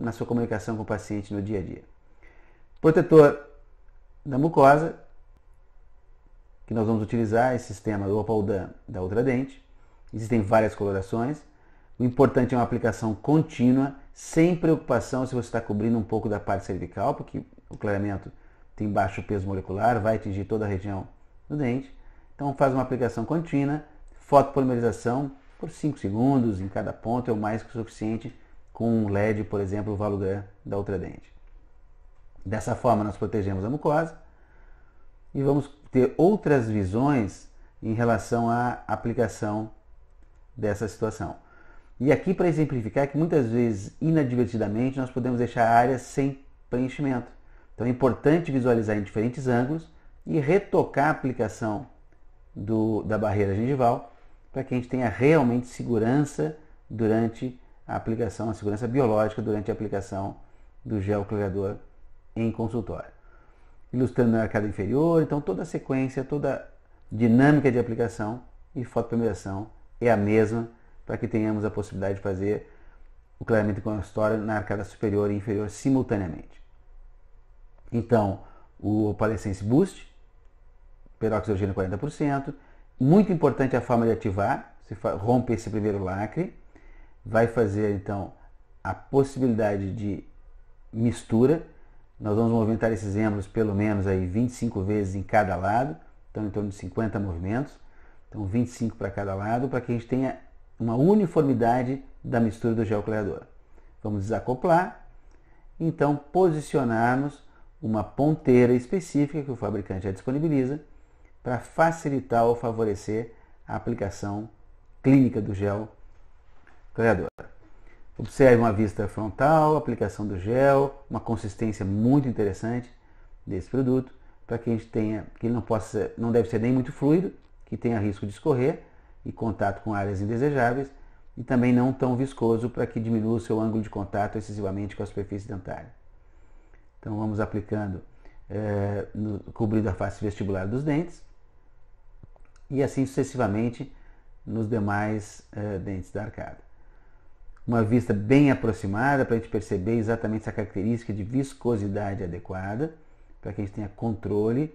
na sua comunicação com o paciente no dia a dia. Protetor da mucosa, que nós vamos utilizar esse sistema do Opaldan da outra dente Existem várias colorações. O importante é uma aplicação contínua, sem preocupação se você está cobrindo um pouco da parte cervical, porque o clareamento tem baixo peso molecular, vai atingir toda a região do dente. Então faz uma aplicação contínua, fotopolimerização por 5 segundos em cada ponto é o mais que o suficiente com um LED, por exemplo, o Valugan é da Ultradente. Dessa forma, nós protegemos a mucosa e vamos ter outras visões em relação à aplicação dessa situação. E aqui para exemplificar que muitas vezes, inadvertidamente, nós podemos deixar áreas sem preenchimento. Então é importante visualizar em diferentes ângulos e retocar a aplicação do, da barreira gengival para que a gente tenha realmente segurança durante a aplicação, a segurança biológica durante a aplicação do gel clareador em consultório. Ilustrando na arcada inferior, então toda a sequência, toda a dinâmica de aplicação e fotopermeação é a mesma para que tenhamos a possibilidade de fazer o clareamento com a história na arcada superior e inferior simultaneamente. Então, o Opalescence Boost, peróxido de 40%, muito importante a forma de ativar, se rompe esse primeiro lacre, vai fazer então a possibilidade de mistura. Nós vamos movimentar esses êmbolos pelo menos aí 25 vezes em cada lado, então em torno de 50 movimentos. Então 25 para cada lado, para que a gente tenha uma uniformidade da mistura do gel coleador. Vamos desacoplar, então posicionarmos uma ponteira específica que o fabricante já disponibiliza para facilitar ou favorecer a aplicação clínica do gel ganhadora. Observe uma vista frontal, aplicação do gel, uma consistência muito interessante desse produto, para que a gente tenha, que ele não possa, não deve ser nem muito fluido, que tenha risco de escorrer e contato com áreas indesejáveis, e também não tão viscoso para que diminua o seu ângulo de contato excessivamente com a superfície dentária. Então vamos aplicando, é, no, cobrindo a face vestibular dos dentes e assim sucessivamente nos demais é, dentes da arcada uma vista bem aproximada para a gente perceber exatamente essa característica de viscosidade adequada, para que a gente tenha controle